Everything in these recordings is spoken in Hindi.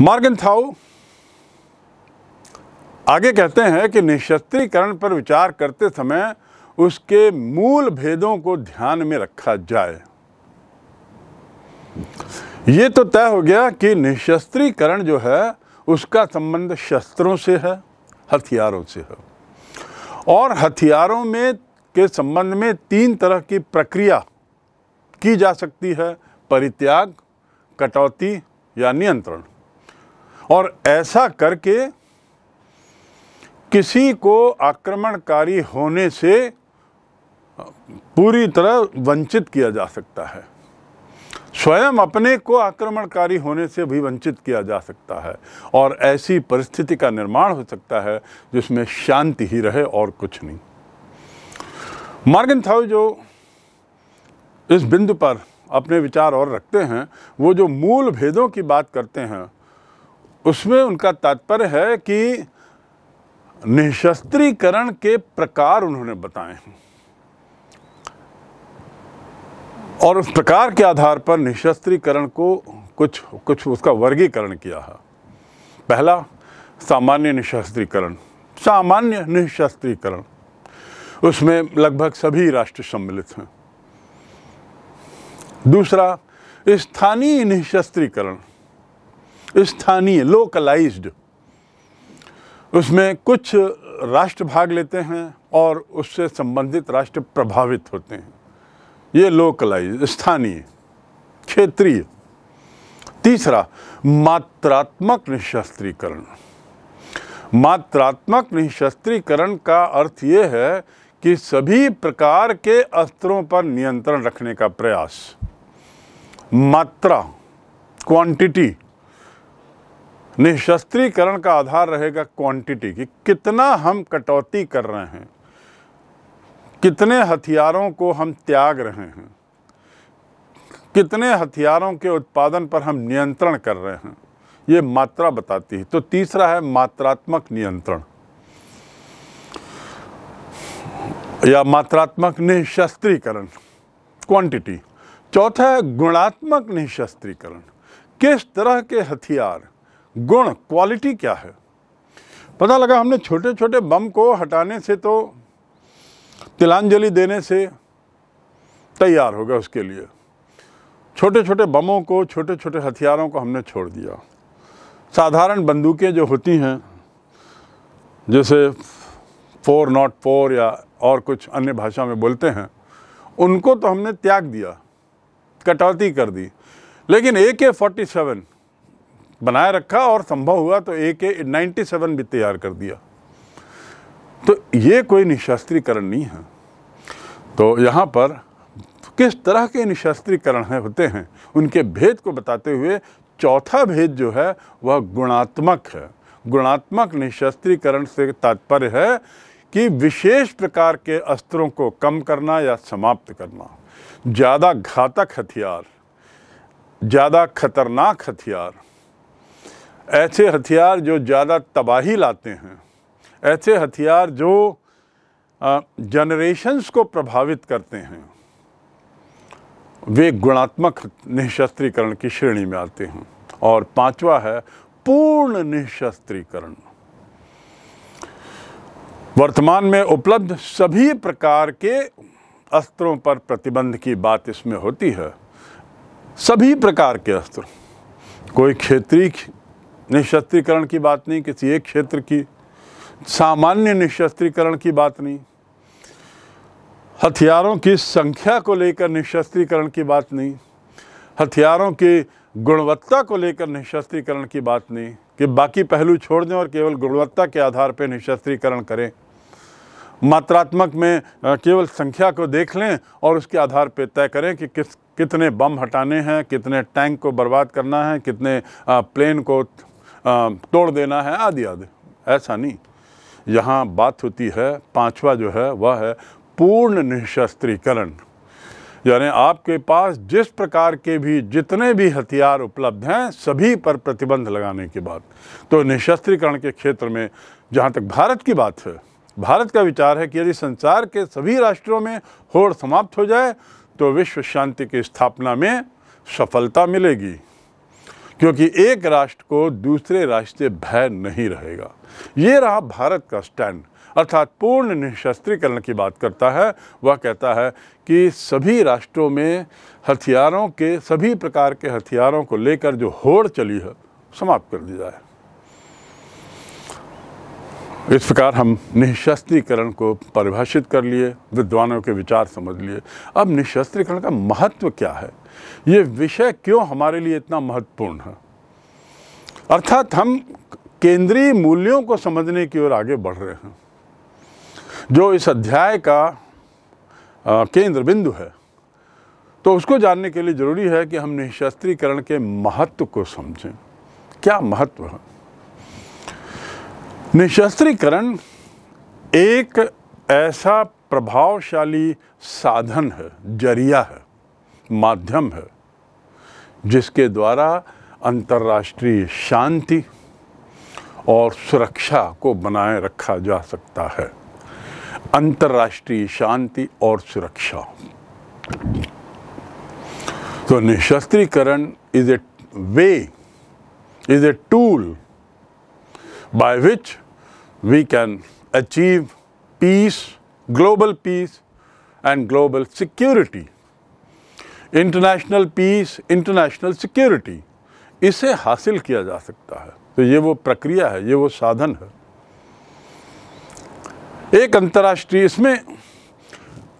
मार्गन आगे कहते हैं कि निशस्त्रीकरण पर विचार करते समय उसके मूल भेदों को ध्यान में रखा जाए ये तो तय हो गया कि निशस्त्रीकरण जो है उसका संबंध शस्त्रों से है हथियारों से है और हथियारों में के संबंध में तीन तरह की प्रक्रिया की जा सकती है परित्याग कटौती या नियंत्रण और ऐसा करके किसी को आक्रमणकारी होने से पूरी तरह वंचित किया जा सकता है स्वयं अपने को आक्रमणकारी होने से भी वंचित किया जा सकता है और ऐसी परिस्थिति का निर्माण हो सकता है जिसमें शांति ही रहे और कुछ नहीं मार्गन थाउ जो इस बिंदु पर अपने विचार और रखते हैं वो जो मूल भेदों की बात करते हैं उसमें उनका तात्पर्य है कि निशस्त्रीकरण के प्रकार उन्होंने बताए हैं और उस प्रकार के आधार पर निशस्त्रीकरण को कुछ कुछ उसका वर्गीकरण किया है पहला सामान्य निशस्त्रीकरण सामान्य निशस्त्रीकरण उसमें लगभग सभी राष्ट्र सम्मिलित हैं दूसरा स्थानीय निशस्त्रीकरण स्थानीय लोकलाइज्ड उसमें कुछ राष्ट्र भाग लेते हैं और उससे संबंधित राष्ट्र प्रभावित होते हैं ये लोकलाइज स्थानीय क्षेत्रीय तीसरा मात्रात्मक निशस्त्रीकरण मात्रात्मक निशस्त्रीकरण का अर्थ ये है कि सभी प्रकार के अस्त्रों पर नियंत्रण रखने का प्रयास मात्रा क्वांटिटी निशस्त्रीकरण का आधार रहेगा क्वांटिटी की कितना हम कटौती कर रहे हैं कितने हथियारों को हम त्याग रहे हैं कितने हथियारों के उत्पादन पर हम नियंत्रण कर रहे हैं ये मात्रा बताती है तो तीसरा है मात्रात्मक नियंत्रण या मात्रात्मक निःशस्त्रीकरण क्वांटिटी चौथा है गुणात्मक निःशस्त्रीकरण किस तरह के हथियार गुण क्वालिटी क्या है पता लगा हमने छोटे छोटे बम को हटाने से तो तिलांजलि देने से तैयार हो गया उसके लिए छोटे छोटे बमों को छोटे छोटे हथियारों को हमने छोड़ दिया साधारण बंदूकें जो होती हैं जैसे फोर नॉट फोर या और कुछ अन्य भाषा में बोलते हैं उनको तो हमने त्याग दिया कटौती कर दी लेकिन ए के फोर्टी सेवन बनाए रखा और संभव हुआ तो ए के नाइन्टी सेवन भी तैयार कर दिया तो ये कोई निशस्त्रीकरण नहीं है तो यहाँ पर किस तरह के निशस्त्रीकरण है होते हैं उनके भेद को बताते हुए चौथा भेद जो है वह गुणात्मक है गुणात्मक निशस्त्रीकरण से तात्पर्य है कि विशेष प्रकार के अस्त्रों को कम करना या समाप्त करना ज़्यादा घातक हथियार ज़्यादा खतरनाक हथियार ऐसे हथियार जो ज़्यादा तबाही लाते हैं ऐसे हथियार जो जनरेशन्स को प्रभावित करते हैं वे गुणात्मक निःशस्त्रीकरण की श्रेणी में आते हैं और पांचवा है पूर्ण निःशस्त्रीकरण वर्तमान में उपलब्ध सभी प्रकार के अस्त्रों पर प्रतिबंध की बात इसमें होती है सभी प्रकार के अस्त्र कोई क्षेत्रीय निशस्त्रीकरण की बात नहीं किसी एक क्षेत्र की सामान्य निशस्त्रीकरण की बात नहीं हथियारों की संख्या को लेकर निशस्त्रीकरण की बात नहीं हथियारों की गुणवत्ता को लेकर निशस्त्रीकरण की बात नहीं कि बाकी पहलू छोड़ दें और केवल गुणवत्ता के आधार पर निशस्त्रीकरण करें मात्रात्मक में केवल संख्या को देख लें और उसके आधार पर तय करें कि किस कितने बम हटाने हैं कितने टैंक को बर्बाद करना है कितने प्लेन को तोड़ देना है आदि आदि ऐसा नहीं यहाँ बात होती है पांचवा जो है वह है पूर्ण निशस्त्रीकरण यानी आपके पास जिस प्रकार के भी जितने भी हथियार उपलब्ध हैं सभी पर प्रतिबंध लगाने के बाद तो निःशस्त्रीकरण के क्षेत्र में जहाँ तक भारत की बात है भारत का विचार है कि यदि संसार के सभी राष्ट्रों में होड़ समाप्त हो जाए तो विश्व शांति की स्थापना में सफलता मिलेगी क्योंकि एक राष्ट्र को दूसरे राष्ट्र से भय नहीं रहेगा ये रहा भारत का स्टैंड अर्थात पूर्ण निशस्त्रीकरण की बात करता है वह कहता है कि सभी राष्ट्रों में हथियारों के सभी प्रकार के हथियारों को लेकर जो होड़ चली है समाप्त कर दी जाए इस प्रकार हम निःशस्त्रीकरण को परिभाषित कर लिए विद्वानों के विचार समझ लिए अब निःशस्त्रीकरण का महत्व क्या है ये विषय क्यों हमारे लिए इतना महत्वपूर्ण है अर्थात हम केंद्रीय मूल्यों को समझने की ओर आगे बढ़ रहे हैं जो इस अध्याय का केंद्र बिंदु है तो उसको जानने के लिए ज़रूरी है कि हम निःशस्त्रीकरण के महत्व को समझें क्या महत्व है निशस्त्रीकरण एक ऐसा प्रभावशाली साधन है जरिया है माध्यम है जिसके द्वारा अंतर्राष्ट्रीय शांति और सुरक्षा को बनाए रखा जा सकता है अंतर्राष्ट्रीय शांति और सुरक्षा तो निशस्त्रीकरण is a way is a tool by which we can achieve peace, global peace and global security. International peace international security इसे हासिल किया जा सकता है तो ये वो प्रक्रिया है ये वो साधन है एक अंतर्राष्ट्रीय इसमें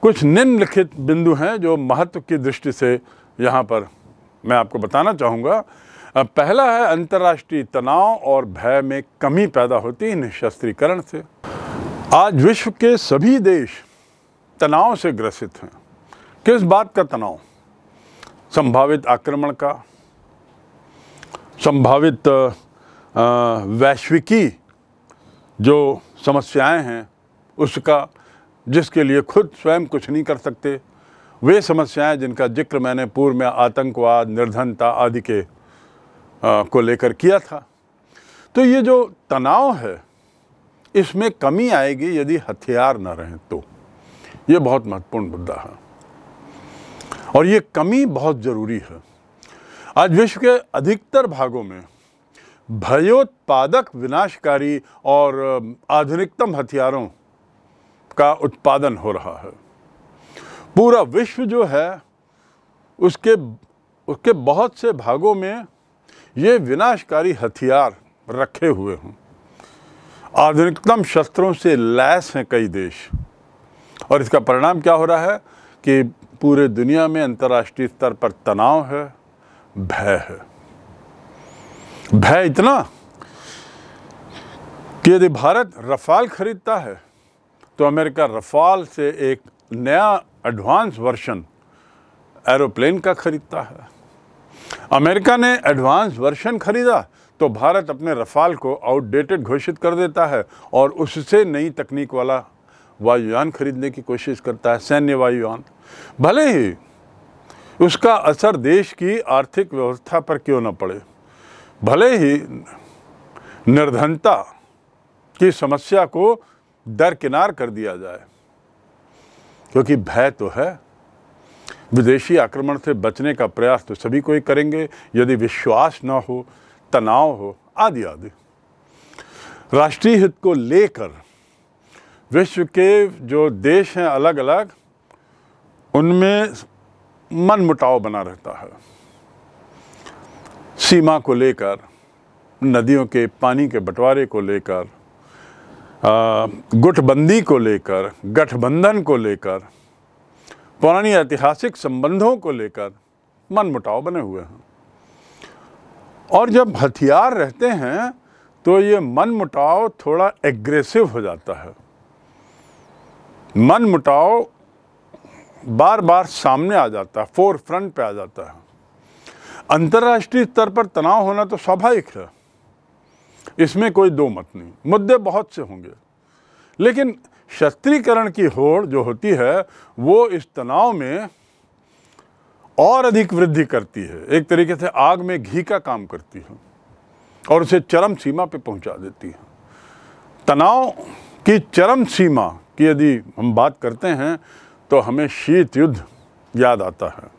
कुछ निम्नलिखित बिंदु हैं जो महत्व की दृष्टि से यहाँ पर मैं आपको बताना चाहूँगा पहला है अंतर्राष्ट्रीय तनाव और भय में कमी पैदा होती है निःशस्त्रीकरण से आज विश्व के सभी देश तनाव से ग्रसित हैं किस बात का तनाव संभावित आक्रमण का संभावित वैश्विकी जो समस्याएं हैं उसका जिसके लिए खुद स्वयं कुछ नहीं कर सकते वे समस्याएं जिनका जिक्र मैंने पूर्व में आतंकवाद निर्धनता आदि के को लेकर किया था तो ये जो तनाव है इसमें कमी आएगी यदि हथियार न रहें तो ये बहुत महत्वपूर्ण मुद्दा है और ये कमी बहुत ज़रूरी है आज विश्व के अधिकतर भागों में भयोत्पादक विनाशकारी और आधुनिकतम हथियारों का उत्पादन हो रहा है पूरा विश्व जो है उसके उसके बहुत से भागों में ये विनाशकारी हथियार रखे हुए हों आधुनिकतम शस्त्रों से लैस हैं कई देश और इसका परिणाम क्या हो रहा है कि पूरे दुनिया में अंतर्राष्ट्रीय स्तर पर तनाव है भय है भय इतना कि यदि भारत रफ़ाल ख़रीदता है तो अमेरिका रफ़ाल से एक नया एडवांस वर्शन एरोप्लेन का ख़रीदता है अमेरिका ने एडवांस वर्शन खरीदा तो भारत अपने रफ़ाल को आउटडेटेड घोषित कर देता है और उससे नई तकनीक वाला वायुयान खरीदने की कोशिश करता है सैन्य वायुयान भले ही उसका असर देश की आर्थिक व्यवस्था पर क्यों न पड़े भले ही निर्धनता की समस्या को दरकिनार कर दिया जाए क्योंकि भय तो है विदेशी आक्रमण से बचने का प्रयास तो सभी को ही करेंगे यदि विश्वास न हो तनाव हो आदि आदि राष्ट्रीय हित को लेकर विश्व के जो देश हैं अलग अलग उनमें मन मुटाव बना रहता है सीमा को लेकर नदियों के पानी के बंटवारे को लेकर गुटबंदी को लेकर गठबंधन को लेकर पुरानी ऐतिहासिक संबंधों को लेकर मनमुटाव बने हुए हैं और जब हथियार रहते हैं तो ये मनमुटाव थोड़ा एग्रेसिव हो जाता है मनमुटाव बार बार सामने आ जाता है फोर फ्रंट पे आ जाता है अंतर्राष्ट्रीय स्तर पर तनाव होना तो स्वाभाविक है इसमें कोई दो मत नहीं मुद्दे बहुत से होंगे लेकिन शस्त्रीकरण की होड़ जो होती है वो इस तनाव में और अधिक वृद्धि करती है एक तरीके से आग में घी का काम करती है और उसे चरम सीमा पे पहुंचा देती है तनाव की चरम सीमा की यदि हम बात करते हैं तो हमें शीत युद्ध याद आता है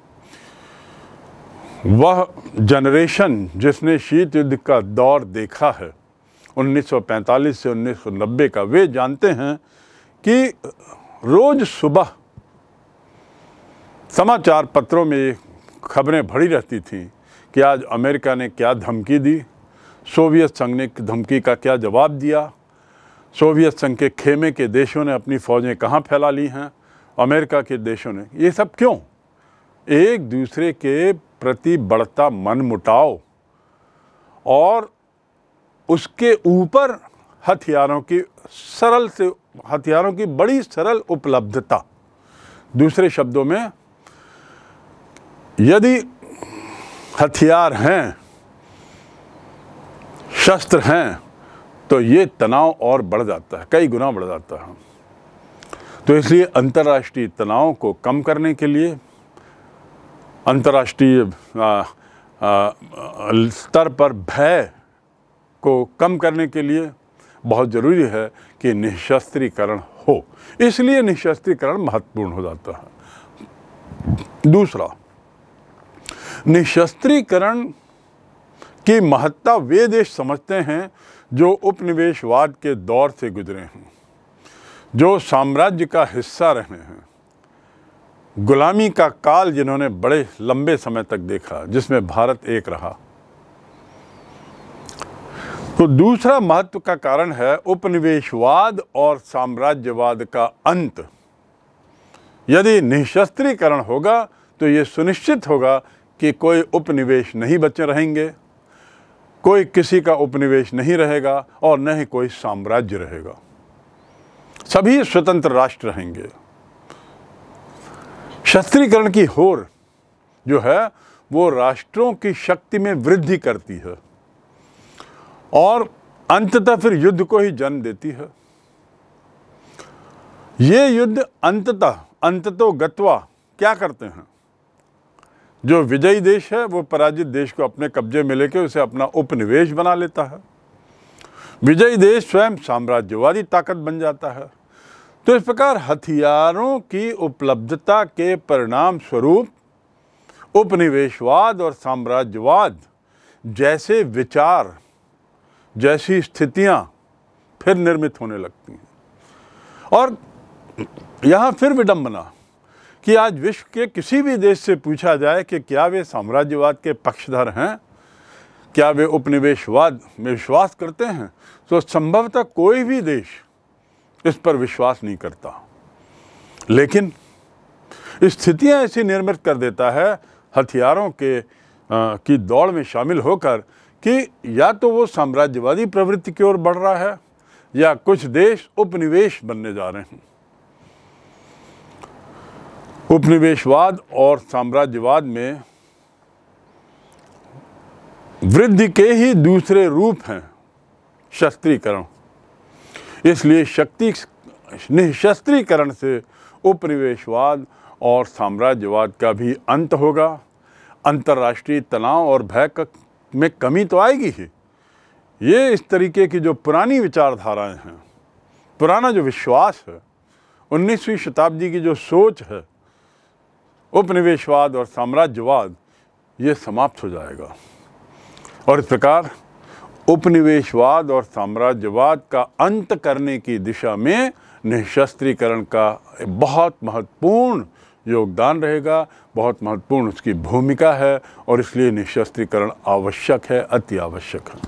वह जनरेशन जिसने शीत युद्ध का दौर देखा है 1945 से 1990 का वे जानते हैं कि रोज़ सुबह समाचार पत्रों में खबरें भरी रहती थी कि आज अमेरिका ने क्या धमकी दी सोवियत संघ ने धमकी का क्या जवाब दिया सोवियत संघ के खेमे के देशों ने अपनी फ़ौजें कहाँ फैला ली हैं अमेरिका के देशों ने ये सब क्यों एक दूसरे के प्रति बढ़ता मन मुटाव और उसके ऊपर हथियारों की सरल से हथियारों की बड़ी सरल उपलब्धता दूसरे शब्दों में यदि हथियार हैं शस्त्र हैं तो ये तनाव और बढ़ जाता है कई गुना बढ़ जाता है तो इसलिए अंतर्राष्ट्रीय तनाव को कम करने के लिए अंतर्राष्ट्रीय स्तर पर भय को कम करने के लिए बहुत ज़रूरी है कि निःशस्त्रीकरण हो इसलिए निशस्त्रीकरण महत्वपूर्ण हो जाता है दूसरा निशस्त्रीकरण की महत्ता वे देश समझते हैं जो उपनिवेशवाद के दौर से गुजरे हैं जो साम्राज्य का हिस्सा रहे हैं गुलामी का काल जिन्होंने बड़े लंबे समय तक देखा जिसमें भारत एक रहा तो दूसरा महत्व का कारण है उपनिवेशवाद और साम्राज्यवाद का अंत यदि निःशस्त्रीकरण होगा तो ये सुनिश्चित होगा कि कोई उपनिवेश नहीं बचे रहेंगे कोई किसी का उपनिवेश नहीं रहेगा और न ही कोई साम्राज्य रहेगा सभी स्वतंत्र राष्ट्र रहेंगे शस्त्रीकरण की होर जो है वो राष्ट्रों की शक्ति में वृद्धि करती है और अंततः फिर युद्ध को ही जन्म देती है ये युद्ध अंततः अंततो गत्वा क्या करते हैं जो विजयी देश है वो पराजित देश को अपने कब्जे में लेके उसे अपना उपनिवेश बना लेता है विजयी देश स्वयं साम्राज्यवादी ताकत बन जाता है तो इस प्रकार हथियारों की उपलब्धता के परिणाम स्वरूप उपनिवेशवाद और साम्राज्यवाद जैसे विचार जैसी स्थितियां फिर निर्मित होने लगती हैं और यहां फिर विडंबना कि आज विश्व के किसी भी देश से पूछा जाए कि क्या वे साम्राज्यवाद के पक्षधर हैं क्या वे उपनिवेशवाद में विश्वास करते हैं तो संभवतः कोई भी देश इस पर विश्वास नहीं करता लेकिन स्थितियां ऐसी निर्मित कर देता है हथियारों के आ, की दौड़ में शामिल होकर कि या तो वो साम्राज्यवादी प्रवृत्ति की ओर बढ़ रहा है या कुछ देश उपनिवेश बनने जा रहे हैं उपनिवेशवाद और साम्राज्यवाद में वृद्धि के ही दूसरे रूप हैं शस्त्रीकरण इसलिए शक्ति निःशस्त्रीकरण से उपनिवेशवाद और साम्राज्यवाद का भी अंत होगा अंतर्राष्ट्रीय तनाव और भय में कमी तो आएगी ही ये इस तरीके की जो पुरानी विचारधाराएं हैं पुराना जो विश्वास है उन्नीसवीं शताब्दी की जो सोच है उपनिवेशवाद और साम्राज्यवाद ये समाप्त हो जाएगा और इस प्रकार उपनिवेशवाद और साम्राज्यवाद का अंत करने की दिशा में निःशस्त्रीकरण का बहुत महत्वपूर्ण योगदान रहेगा बहुत महत्वपूर्ण उसकी भूमिका है और इसलिए निशस्त्रीकरण आवश्यक है अति आवश्यक है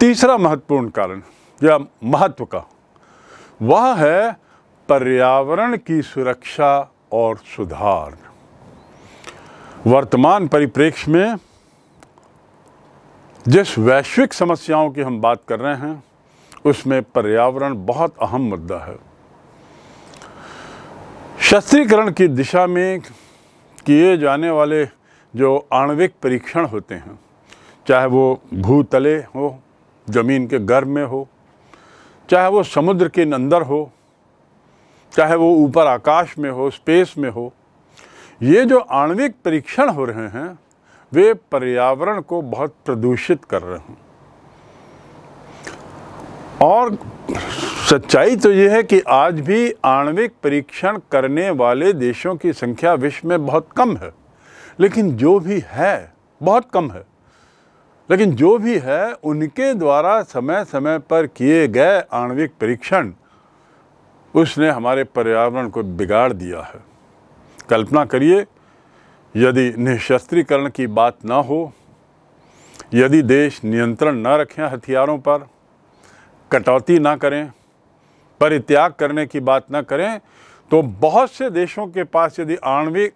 तीसरा महत्वपूर्ण कारण या महत्व का वह है पर्यावरण की सुरक्षा और सुधार वर्तमान परिप्रेक्ष्य में जिस वैश्विक समस्याओं की हम बात कर रहे हैं उसमें पर्यावरण बहुत अहम मुद्दा है शस्त्रीकरण की दिशा में किए जाने वाले जो आणविक परीक्षण होते हैं चाहे वो भूतले हो ज़मीन के गर्भ में हो चाहे वो समुद्र के अंदर हो चाहे वो ऊपर आकाश में हो स्पेस में हो ये जो आणविक परीक्षण हो रहे हैं वे पर्यावरण को बहुत प्रदूषित कर रहे हैं और सच्चाई तो ये है कि आज भी आणविक परीक्षण करने वाले देशों की संख्या विश्व में बहुत कम है लेकिन जो भी है बहुत कम है लेकिन जो भी है उनके द्वारा समय समय पर किए गए आणविक परीक्षण उसने हमारे पर्यावरण को बिगाड़ दिया है कल्पना करिए यदि निःशस्त्रीकरण की बात ना हो यदि देश नियंत्रण न रखें हथियारों पर कटौती ना करें परित्याग करने की बात न करें तो बहुत से देशों के पास यदि आणविक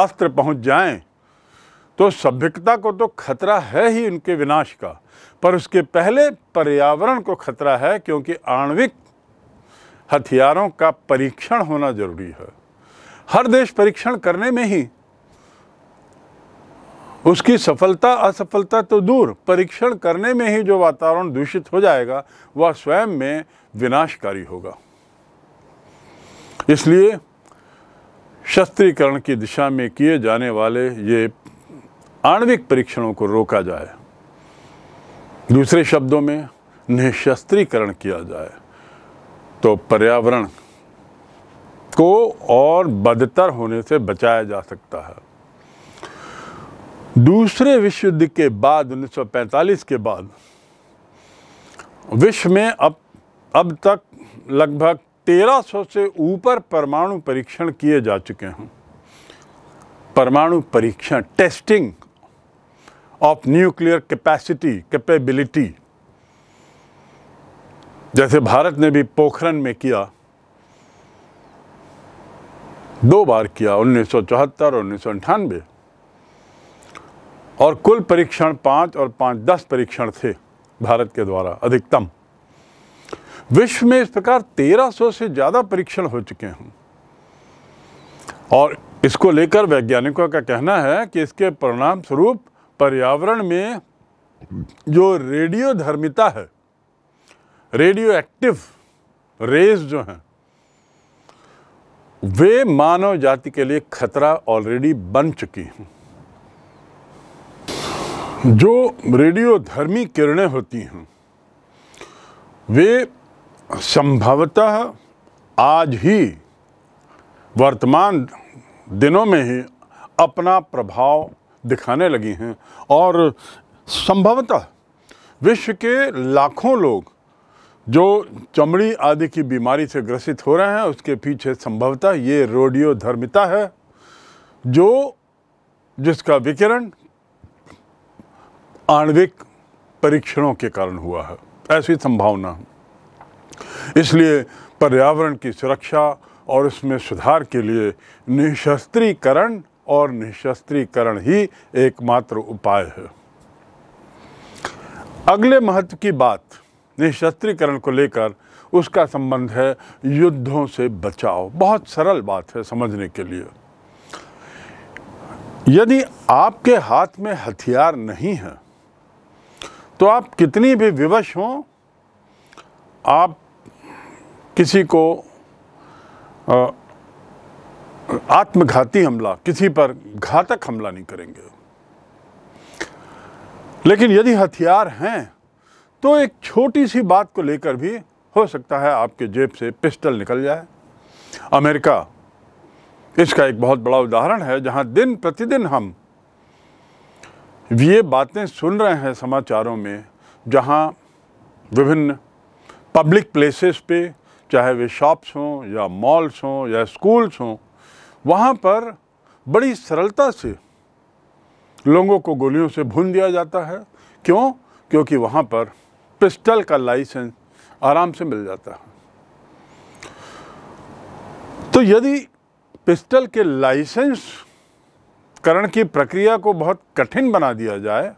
अस्त्र पहुंच जाएं तो सभ्यता को तो खतरा है ही उनके विनाश का पर उसके पहले पर्यावरण को खतरा है क्योंकि आणविक हथियारों का परीक्षण होना जरूरी है हर देश परीक्षण करने में ही उसकी सफलता असफलता तो दूर परीक्षण करने में ही जो वातावरण दूषित हो जाएगा वह स्वयं में विनाशकारी होगा इसलिए शस्त्रीकरण की दिशा में किए जाने वाले ये आणविक परीक्षणों को रोका जाए दूसरे शब्दों में निःशस्त्रीकरण किया जाए तो पर्यावरण को और बदतर होने से बचाया जा सकता है दूसरे विश्व युद्ध के बाद 1945 के बाद विश्व में अब अब तक लगभग 1300 से ऊपर परमाणु परीक्षण किए जा चुके हैं परमाणु परीक्षण testing of nuclear capacity capability जैसे भारत ने भी पोखरण में किया दो बार किया उन्नीस और उन्नीस और कुल परीक्षण पाँच और पाँच दस परीक्षण थे भारत के द्वारा अधिकतम विश्व में इस प्रकार 1300 से ज़्यादा परीक्षण हो चुके हैं और इसको लेकर वैज्ञानिकों का कहना है कि इसके परिणाम स्वरूप पर्यावरण में जो रेडियो धर्मिता है रेडियो एक्टिव रेस जो हैं वे मानव जाति के लिए खतरा ऑलरेडी बन चुकी हैं जो रेडियो धर्मी किरणें होती हैं वे संभवतः आज ही वर्तमान दिनों में ही अपना प्रभाव दिखाने लगी हैं और संभवतः विश्व के लाखों लोग जो चमड़ी आदि की बीमारी से ग्रसित हो रहे हैं उसके पीछे संभवतः ये रोडियो धर्मिता है जो जिसका विकिरण आणविक परीक्षणों के कारण हुआ है ऐसी संभावना है इसलिए पर्यावरण की सुरक्षा और इसमें सुधार के लिए निःशस्त्रीकरण और निशस्त्रीकरण ही एकमात्र उपाय है अगले महत्व की बात निशस्त्रीकरण को लेकर उसका संबंध है युद्धों से बचाव बहुत सरल बात है समझने के लिए यदि आपके हाथ में हथियार नहीं है तो आप कितनी भी विवश हों आप किसी को आत्मघाती हमला किसी पर घातक हमला नहीं करेंगे लेकिन यदि हथियार हैं तो एक छोटी सी बात को लेकर भी हो सकता है आपके जेब से पिस्टल निकल जाए अमेरिका इसका एक बहुत बड़ा उदाहरण है जहां दिन प्रतिदिन हम ये बातें सुन रहे हैं समाचारों में जहां विभिन्न पब्लिक प्लेसेस पे चाहे वे शॉप्स हों या मॉल्स हों या स्कूल्स हों वहाँ पर बड़ी सरलता से लोगों को गोलियों से भून दिया जाता है क्यों क्योंकि वहाँ पर पिस्टल का लाइसेंस आराम से मिल जाता है तो यदि पिस्टल के लाइसेंस करण की प्रक्रिया को बहुत कठिन बना दिया जाए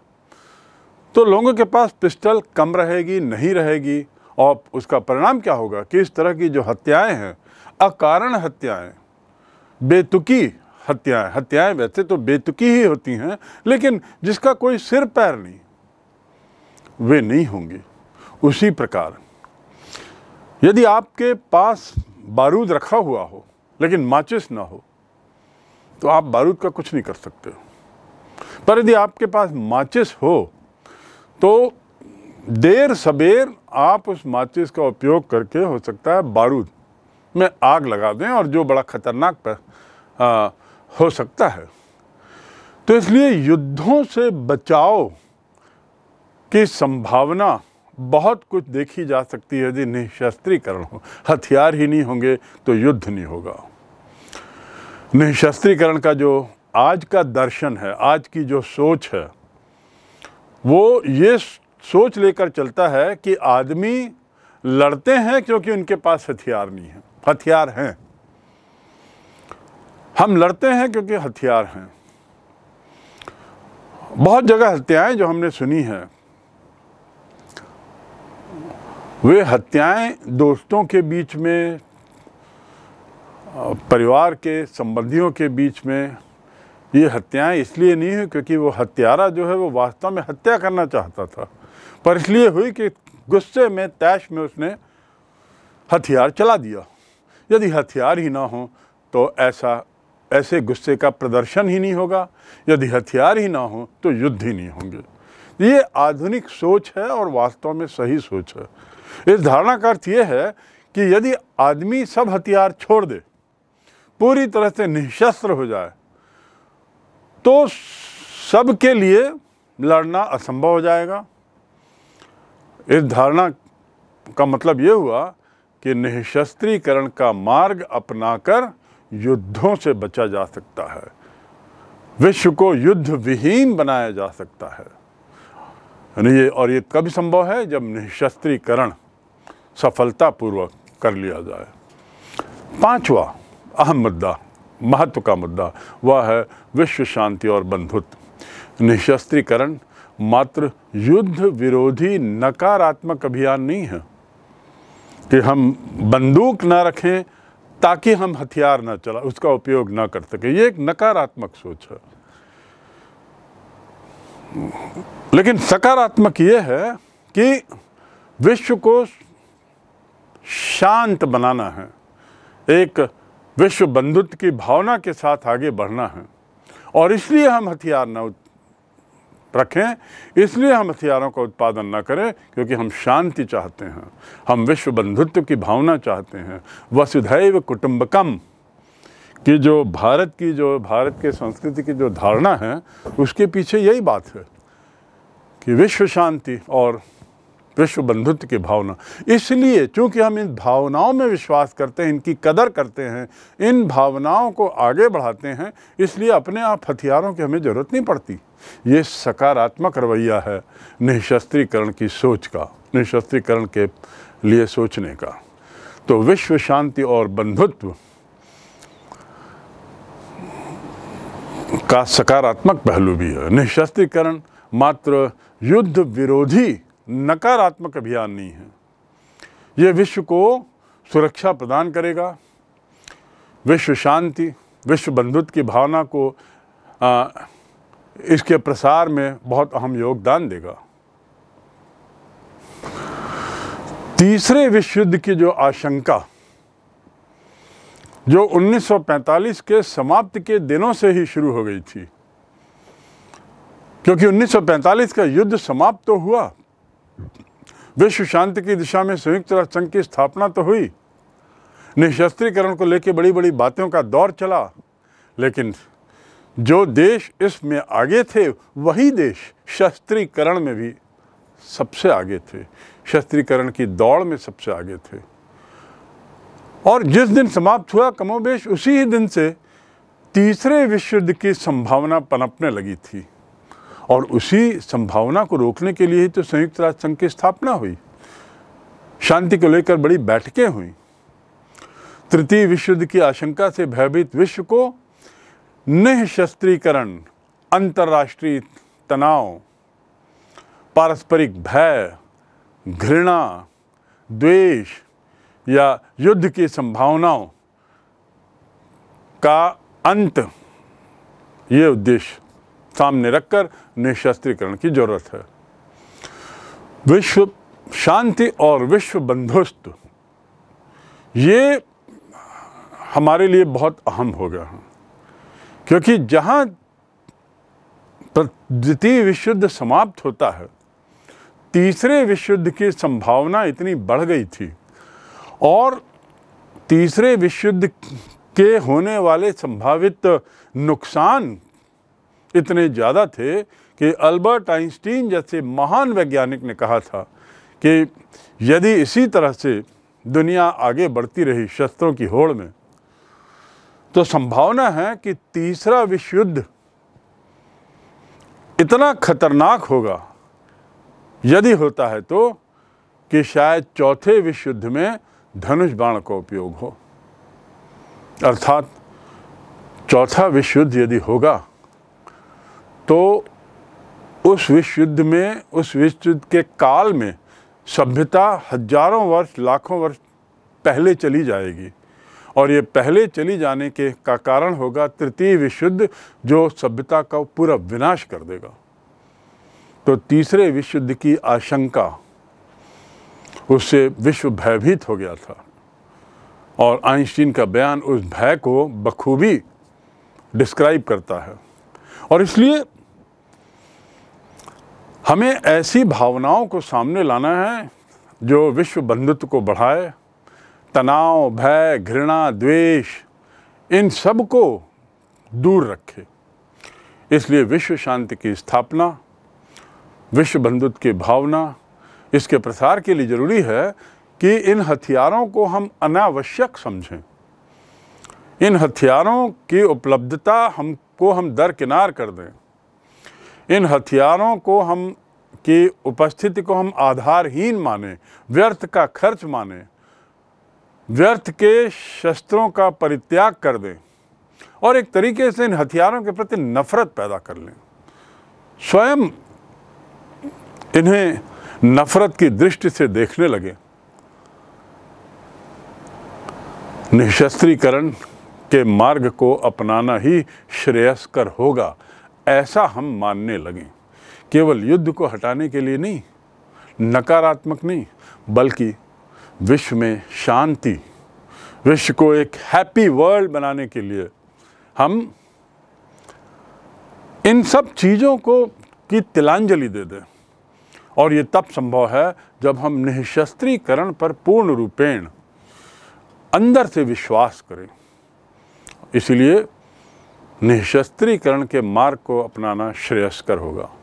तो लोगों के पास पिस्टल कम रहेगी नहीं रहेगी और उसका परिणाम क्या होगा कि इस तरह की जो हत्याएं हैं अकारण हत्याएं बेतुकी हत्याएं हत्याएं वैसे तो बेतुकी ही होती हैं लेकिन जिसका कोई सिर पैर नहीं वे नहीं होंगे उसी प्रकार यदि आपके पास बारूद रखा हुआ हो लेकिन माचिस ना हो तो आप बारूद का कुछ नहीं कर सकते पर यदि आपके पास माचिस हो तो देर सबेर आप उस माचिस का उपयोग करके हो सकता है बारूद में आग लगा दें और जो बड़ा ख़तरनाक पर आ, हो सकता है तो इसलिए युद्धों से बचाव की संभावना बहुत कुछ देखी जा सकती है यदि निःशस्त्रीकरण हो हथियार ही नहीं होंगे तो युद्ध नहीं होगा निःशस्त्रीकरण का जो आज का दर्शन है आज की जो सोच है वो ये सोच लेकर चलता है कि आदमी लड़ते हैं क्योंकि उनके पास हथियार नहीं है हथियार हैं हम लड़ते हैं क्योंकि हथियार हैं बहुत जगह हत्याएं जो हमने सुनी हैं वे हत्याएं दोस्तों के बीच में परिवार के संबंधियों के बीच में ये हत्याएं इसलिए नहीं हुई क्योंकि वो हत्यारा जो है वो वास्तव में हत्या करना चाहता था पर इसलिए हुई कि गुस्से में तैश में उसने हथियार चला दिया यदि हथियार ही ना हो तो ऐसा ऐसे गुस्से का प्रदर्शन ही नहीं होगा यदि हथियार ही ना हो तो युद्ध ही नहीं होंगे ये आधुनिक सोच है और वास्तव में सही सोच है इस धारणा का अर्थ ये है कि यदि आदमी सब हथियार छोड़ दे पूरी तरह से निशस्त्र हो जाए तो सबके लिए लड़ना असंभव हो जाएगा इस धारणा का मतलब ये हुआ कि निःशस्त्रीकरण का मार्ग अपनाकर युद्धों से बचा जा सकता है विश्व को युद्ध विहीन बनाया जा सकता है यानी ये और ये कभी संभव है जब निःशस्त्रीकरण सफलतापूर्वक कर लिया जाए पांचवा अहम मुद्दा महत्व का मुद्दा वह है विश्व शांति और बंधुत्व निःशस्त्रीकरण मात्र युद्ध विरोधी नकारात्मक अभियान नहीं है कि हम बंदूक ना रखें ताकि हम हथियार ना चला उसका उपयोग ना कर सके ये एक नकारात्मक सोच है लेकिन सकारात्मक ये है कि विश्व को शांत बनाना है एक विश्व बंधुत्व की भावना के साथ आगे बढ़ना है और इसलिए हम हथियार ना रखें इसलिए हम हथियारों का उत्पादन न करें क्योंकि हम शांति चाहते हैं हम विश्व बंधुत्व की भावना चाहते हैं वसुधैव कुटुंबकम कि जो भारत की जो भारत के संस्कृति की जो धारणा है उसके पीछे यही बात है कि विश्व शांति और विश्व बंधुत्व की भावना इसलिए चूंकि हम इन भावनाओं में विश्वास करते हैं इनकी कदर करते हैं इन भावनाओं को आगे बढ़ाते हैं इसलिए अपने आप हथियारों की हमें ज़रूरत नहीं पड़ती ये सकारात्मक रवैया है निःशस्त्रीकरण की सोच का निःशस्त्रीकरण के लिए सोचने का तो विश्व शांति और बंधुत्व का सकारात्मक पहलू भी है निःशस्त्रीकरण मात्र युद्ध विरोधी नकारात्मक अभियान नहीं है ये विश्व को सुरक्षा प्रदान करेगा विश्व शांति विश्व बंधुत्व की भावना को आ, इसके प्रसार में बहुत अहम योगदान देगा तीसरे विश्व युद्ध की जो आशंका जो 1945 के समाप्त के दिनों से ही शुरू हो गई थी क्योंकि 1945 का युद्ध समाप्त तो हुआ विश्व शांति की दिशा में संयुक्त राष्ट्र संघ की स्थापना तो हुई निशस्त्रीकरण को लेकर बड़ी बड़ी बातों का दौर चला लेकिन जो देश इसमें आगे थे वही देश शस्त्रीकरण में भी सबसे आगे थे शस्त्रीकरण की दौड़ में सबसे आगे थे और जिस दिन समाप्त हुआ कमोबेश उसी ही दिन से तीसरे विश्व युद्ध की संभावना पनपने लगी थी और उसी संभावना को रोकने के लिए ही तो संयुक्त राष्ट्र संघ की स्थापना हुई शांति को लेकर बड़ी बैठकें हुई तृतीय विश्व युद्ध की आशंका से भयभीत विश्व को निःशस्त्रीकरण अंतर्राष्ट्रीय तनाव पारस्परिक भय घृणा द्वेष या युद्ध की संभावनाओं का अंत ये उद्देश्य सामने रखकर निःशस्त्रीकरण की जरूरत है विश्व शांति और विश्व बंधुस्त ये हमारे लिए बहुत अहम हो गया है क्योंकि जहाँ द्वितीय विश्व युद्ध समाप्त होता है तीसरे विश्व युद्ध की संभावना इतनी बढ़ गई थी और तीसरे विश्व युद्ध के होने वाले संभावित नुकसान इतने ज़्यादा थे कि अल्बर्ट आइंस्टीन जैसे महान वैज्ञानिक ने कहा था कि यदि इसी तरह से दुनिया आगे बढ़ती रही शस्त्रों की होड़ में तो संभावना है कि तीसरा विश्व युद्ध इतना खतरनाक होगा यदि होता है तो कि शायद चौथे विश्व युद्ध में धनुष बाण का उपयोग हो अर्थात चौथा विश्व युद्ध यदि होगा तो उस विश्व युद्ध में उस विश्व युद्ध के काल में सभ्यता हजारों वर्ष लाखों वर्ष पहले चली जाएगी और ये पहले चली जाने के का कारण होगा तृतीय विशुद्ध जो सभ्यता का पूरा विनाश कर देगा तो तीसरे विशुद्ध की आशंका उससे विश्व भयभीत हो गया था और आइंस्टीन का बयान उस भय को बखूबी डिस्क्राइब करता है और इसलिए हमें ऐसी भावनाओं को सामने लाना है जो विश्व बंधुत्व को बढ़ाए तनाव भय घृणा द्वेष इन सब को दूर रखे इसलिए विश्व शांति की स्थापना विश्व बंधुत्व की भावना इसके प्रसार के लिए ज़रूरी है कि इन हथियारों को हम अनावश्यक समझें इन हथियारों की उपलब्धता हमको हम दरकिनार कर दें इन हथियारों को हम की उपस्थिति को हम आधारहीन माने व्यर्थ का खर्च माने व्यर्थ के शस्त्रों का परित्याग कर दें और एक तरीके से इन हथियारों के प्रति नफरत पैदा कर लें स्वयं इन्हें नफरत की दृष्टि से देखने लगे निशस्त्रीकरण के मार्ग को अपनाना ही श्रेयस्कर होगा ऐसा हम मानने लगे केवल युद्ध को हटाने के लिए नहीं नकारात्मक नहीं बल्कि विश्व में शांति विश्व को एक हैप्पी वर्ल्ड बनाने के लिए हम इन सब चीज़ों को की तिलांजलि दे दें और ये तब संभव है जब हम निःशस्त्रीकरण पर पूर्ण रूपेण अंदर से विश्वास करें इसलिए निःशस्त्रीकरण के मार्ग को अपनाना श्रेयस्कर होगा